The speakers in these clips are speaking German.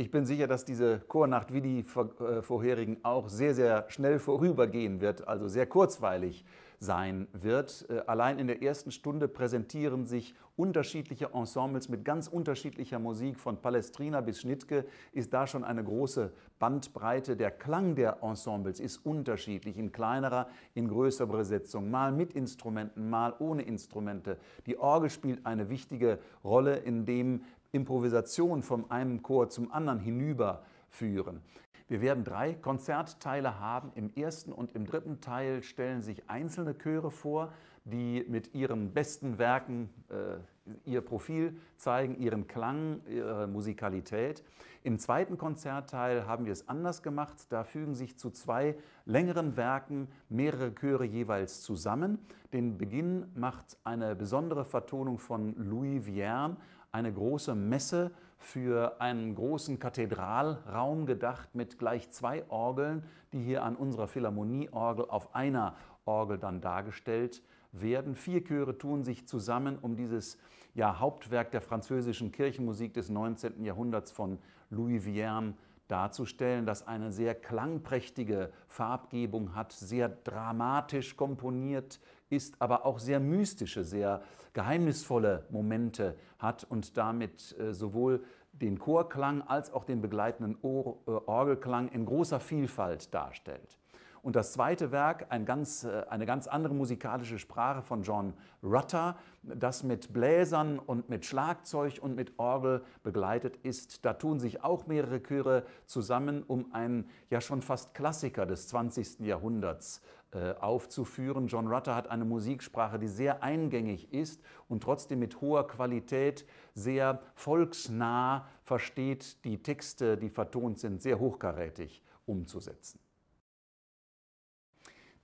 Ich bin sicher, dass diese Chornacht wie die äh, vorherigen auch sehr, sehr schnell vorübergehen wird, also sehr kurzweilig sein wird. Äh, allein in der ersten Stunde präsentieren sich unterschiedliche Ensembles mit ganz unterschiedlicher Musik. Von Palestrina bis Schnittke ist da schon eine große Bandbreite. Der Klang der Ensembles ist unterschiedlich, in kleinerer, in größerer Besetzung, mal mit Instrumenten, mal ohne Instrumente. Die Orgel spielt eine wichtige Rolle, indem Improvisation von einem Chor zum anderen hinüberführen. Wir werden drei Konzertteile haben. Im ersten und im dritten Teil stellen sich einzelne Chöre vor, die mit ihren besten Werken äh, ihr Profil zeigen, ihren Klang, ihre Musikalität. Im zweiten Konzertteil haben wir es anders gemacht. Da fügen sich zu zwei längeren Werken mehrere Chöre jeweils zusammen. Den Beginn macht eine besondere Vertonung von Louis Vierne eine große Messe für einen großen Kathedralraum gedacht mit gleich zwei Orgeln, die hier an unserer Philharmonieorgel auf einer Orgel dann dargestellt werden. Vier Chöre tun sich zusammen, um dieses ja, Hauptwerk der französischen Kirchenmusik des 19. Jahrhunderts von Louis Vierne darzustellen, das eine sehr klangprächtige Farbgebung hat, sehr dramatisch komponiert ist, aber auch sehr mystische, sehr geheimnisvolle Momente hat und damit äh, sowohl den Chorklang als auch den begleitenden äh, Orgelklang in großer Vielfalt darstellt. Und das zweite Werk, ein ganz, äh, eine ganz andere musikalische Sprache von John Rutter, das mit Bläsern und mit Schlagzeug und mit Orgel begleitet ist. Da tun sich auch mehrere Chöre zusammen, um einen ja schon fast Klassiker des 20. Jahrhunderts äh, aufzuführen. John Rutter hat eine Musiksprache, die sehr eingängig ist und trotzdem mit hoher Qualität sehr volksnah versteht, die Texte, die vertont sind, sehr hochkarätig umzusetzen.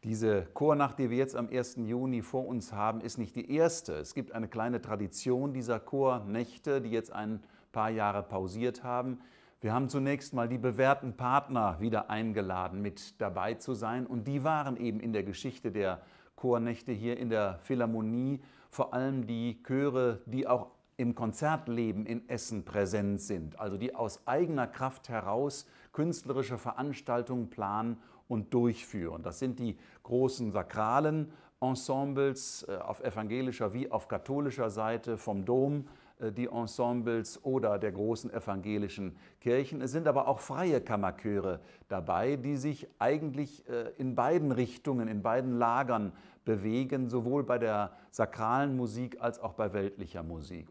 Diese Chornacht, die wir jetzt am 1. Juni vor uns haben, ist nicht die erste. Es gibt eine kleine Tradition dieser Chornächte, die jetzt ein paar Jahre pausiert haben. Wir haben zunächst mal die bewährten Partner wieder eingeladen, mit dabei zu sein. Und die waren eben in der Geschichte der Chornächte hier in der Philharmonie vor allem die Chöre, die auch im Konzertleben in Essen präsent sind, also die aus eigener Kraft heraus künstlerische Veranstaltungen planen und durchführen. Das sind die großen sakralen Ensembles äh, auf evangelischer wie auf katholischer Seite vom Dom, äh, die Ensembles oder der großen evangelischen Kirchen. Es sind aber auch freie Kammerchöre dabei, die sich eigentlich äh, in beiden Richtungen, in beiden Lagern bewegen, sowohl bei der sakralen Musik als auch bei weltlicher Musik.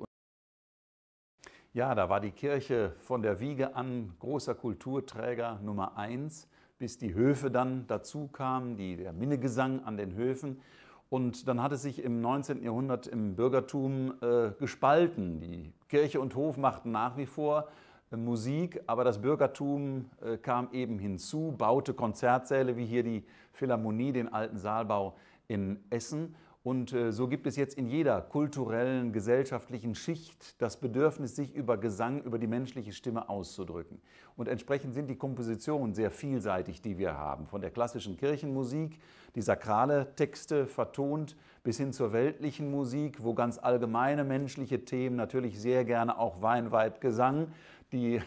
Ja, da war die Kirche von der Wiege an großer Kulturträger Nummer eins bis die Höfe dann dazu kamen, die, der Minnegesang an den Höfen. Und dann hat es sich im 19. Jahrhundert im Bürgertum äh, gespalten. Die Kirche und Hof machten nach wie vor äh, Musik, aber das Bürgertum äh, kam eben hinzu, baute Konzertsäle wie hier die Philharmonie, den alten Saalbau in Essen. Und äh, so gibt es jetzt in jeder kulturellen, gesellschaftlichen Schicht das Bedürfnis, sich über Gesang, über die menschliche Stimme auszudrücken. Und entsprechend sind die Kompositionen sehr vielseitig, die wir haben. Von der klassischen Kirchenmusik, die sakrale Texte vertont, bis hin zur weltlichen Musik, wo ganz allgemeine menschliche Themen, natürlich sehr gerne auch Wein, Weib, Gesang, die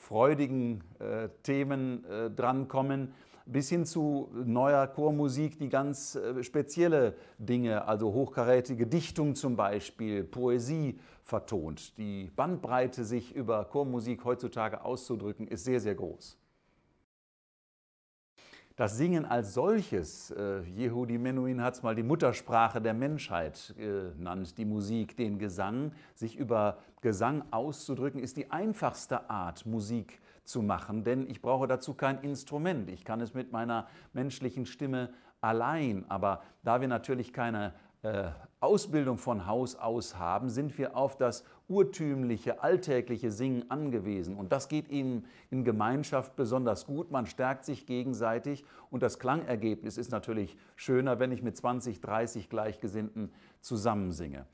freudigen äh, Themen äh, drankommen bis hin zu neuer Chormusik, die ganz äh, spezielle Dinge, also hochkarätige Dichtung zum Beispiel, Poesie vertont. Die Bandbreite, sich über Chormusik heutzutage auszudrücken, ist sehr, sehr groß. Das Singen als solches, äh, Yehudi Menuhin hat es mal die Muttersprache der Menschheit äh, genannt, äh, die Musik, den Gesang, sich über Gesang auszudrücken, ist die einfachste Art, Musik zu zu machen, denn ich brauche dazu kein Instrument. Ich kann es mit meiner menschlichen Stimme allein, aber da wir natürlich keine äh, Ausbildung von Haus aus haben, sind wir auf das urtümliche, alltägliche Singen angewiesen. Und das geht ihnen in Gemeinschaft besonders gut. Man stärkt sich gegenseitig und das Klangergebnis ist natürlich schöner, wenn ich mit 20, 30 Gleichgesinnten zusammensinge.